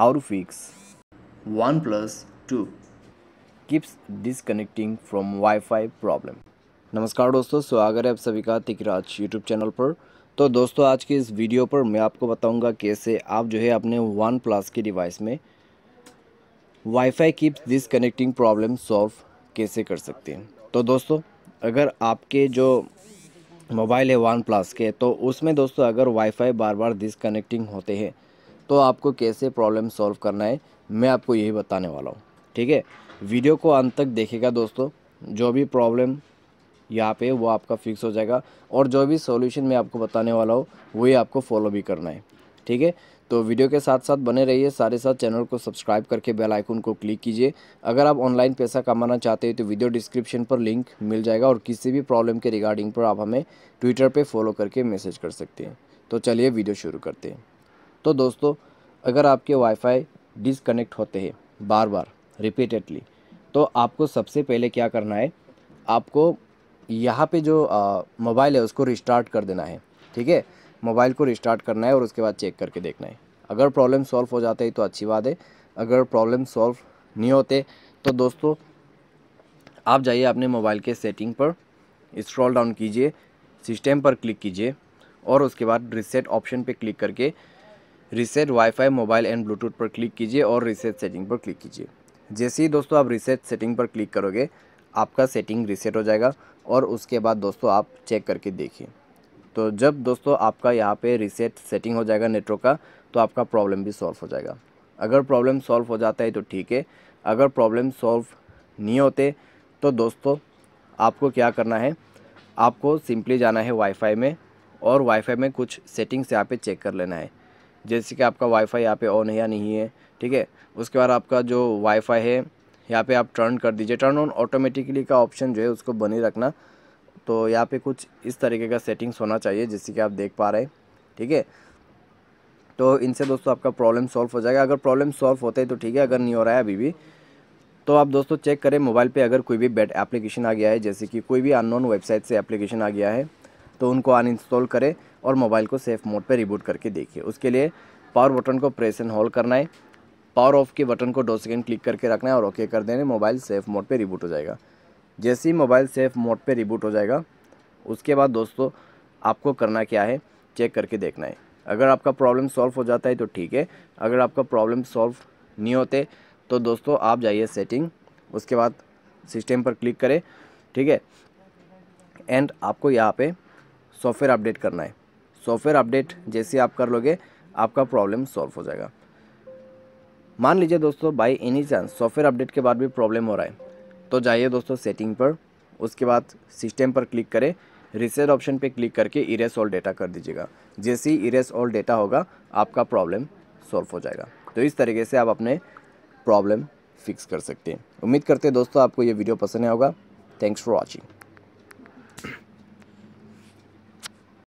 How to fix 1 plus 2 keeps disconnecting from Wi-Fi problem. नमस्कार दोस्तों स्वागत है आप सभी का तिकराज YouTube चैनल पर तो दोस्तों आज के इस वीडियो पर मैं आपको बताऊंगा कैसे आप जो है अपने वन प्लस के डिवाइस में fi keeps disconnecting problem solve कैसे कर सकते हैं तो दोस्तों अगर आपके जो मोबाइल है वन प्लस के तो उसमें दोस्तों अगर फाई बार बार डिसकनेक्टिंग होते हैं तो आपको कैसे प्रॉब्लम सॉल्व करना है मैं आपको यही बताने वाला हूँ ठीक है वीडियो को अंत तक देखेगा दोस्तों जो भी प्रॉब्लम यहाँ पे वो आपका फिक्स हो जाएगा और जो भी सॉल्यूशन मैं आपको बताने वाला हूँ वही आपको फॉलो भी करना है ठीक है तो वीडियो के साथ साथ बने रहिए सारे साथ चैनल को सब्सक्राइब करके बेल आइकन को क्लिक कीजिए अगर आप ऑनलाइन पैसा कमाना चाहते हैं तो वीडियो डिस्क्रिप्शन पर लिंक मिल जाएगा और किसी भी प्रॉब्लम के रिगार्डिंग पर आप हमें ट्विटर पर फॉलो करके मैसेज कर सकते हैं तो चलिए वीडियो शुरू करते हैं तो दोस्तों अगर आपके वाईफाई डिसकनेक्ट होते हैं बार बार रिपीटेडली तो आपको सबसे पहले क्या करना है आपको यहाँ पे जो मोबाइल है उसको रिस्टार्ट कर देना है ठीक है मोबाइल को रिस्टार्ट करना है और उसके बाद चेक करके देखना है अगर प्रॉब्लम सॉल्व हो जाता है तो अच्छी बात है अगर प्रॉब्लम सॉल्व नहीं होते तो दोस्तों आप जाइए अपने मोबाइल के सेटिंग पर स्क्रॉल डाउन कीजिए सिस्टम पर क्लिक कीजिए और उसके बाद रिसेट ऑप्शन पे क्लिक करके reset wifi mobile and bluetooth पर क्लिक कीजिए और रिसेट सेटिंग पर क्लिक कीजिए जैसे ही दोस्तों आप रिसेट सेटिंग पर क्लिक करोगे आपका सेटिंग रिसेट हो जाएगा और उसके बाद दोस्तों आप चेक करके देखिए तो जब दोस्तों आपका यहाँ पे रिसेट सेटिंग हो जाएगा नेटवर्क का तो आपका प्रॉब्लम भी सॉल्व हो जाएगा अगर प्रॉब्लम सॉल्व हो जाता है तो ठीक है अगर प्रॉब्लम सॉल्व नहीं होते तो दोस्तों आपको क्या करना है आपको सिंपली जाना है वाईफाई में और वाईफाई में कुछ सेटिंग्स यहाँ पे चेक कर लेना है जैसे कि आपका वाईफाई यहाँ पे ऑन है या नहीं है ठीक है उसके बाद आपका जो वाईफाई है यहाँ पे आप टर्न कर दीजिए टर्न ऑन ऑटोमेटिकली का ऑप्शन जो है उसको बने रखना तो यहाँ पे कुछ इस तरीके का सेटिंग्स होना चाहिए जिससे कि आप देख पा रहे हैं ठीक है तो इनसे दोस्तों आपका प्रॉब्लम सॉल्व हो जाएगा अगर प्रॉब्लम सॉल्व होता है तो ठीक है अगर नहीं हो रहा है अभी भी तो आप दोस्तों चेक करें मोबाइल पे अगर कोई भी बेट एप्लीकेशन आ गया है जैसे कि कोई भी अननोन वेबसाइट से एप्लीकेशन आ गया है तो उनको अनइंस्टॉल करें और मोबाइल को सेफ मोड पर रिबूट करके देखिए उसके लिए पावर बटन को प्रेस एंड होल्ड करना है पावर ऑफ के बटन को दो सेकेंड क्लिक करके रखना है और ओके कर देने मोबाइल सेफ मोड पर रिबूट हो जाएगा जैसे ही मोबाइल सेफ मोड पर रिबूट हो जाएगा उसके बाद दोस्तों आपको करना क्या है चेक करके देखना है अगर आपका प्रॉब्लम सॉल्व हो जाता है तो ठीक है अगर आपका प्रॉब्लम सॉल्व नहीं होते तो दोस्तों आप जाइए सेटिंग उसके बाद सिस्टम पर क्लिक करें ठीक है एंड आपको यहाँ पे सॉफ्टवेयर अपडेट करना है सॉफ्टवेयर अपडेट जैसे आप कर लोगे आपका प्रॉब्लम सॉल्व हो जाएगा मान लीजिए दोस्तों by any chance software update के बाद भी प्रॉब्लम हो रहा है तो जाइए दोस्तों सेटिंग पर उसके बाद सिस्टम पर क्लिक करें रिसेट ऑप्शन पे क्लिक करके इरेस ऑल डेटा कर दीजिएगा जैसे ही इरेस ऑल डेटा होगा आपका प्रॉब्लम सॉल्व हो जाएगा तो इस तरीके से आप अपने प्रॉब्लम फिक्स कर सकते हैं उम्मीद करते हैं दोस्तों आपको ये वीडियो पसंद आएगा थैंक्स फॉर वॉचिंग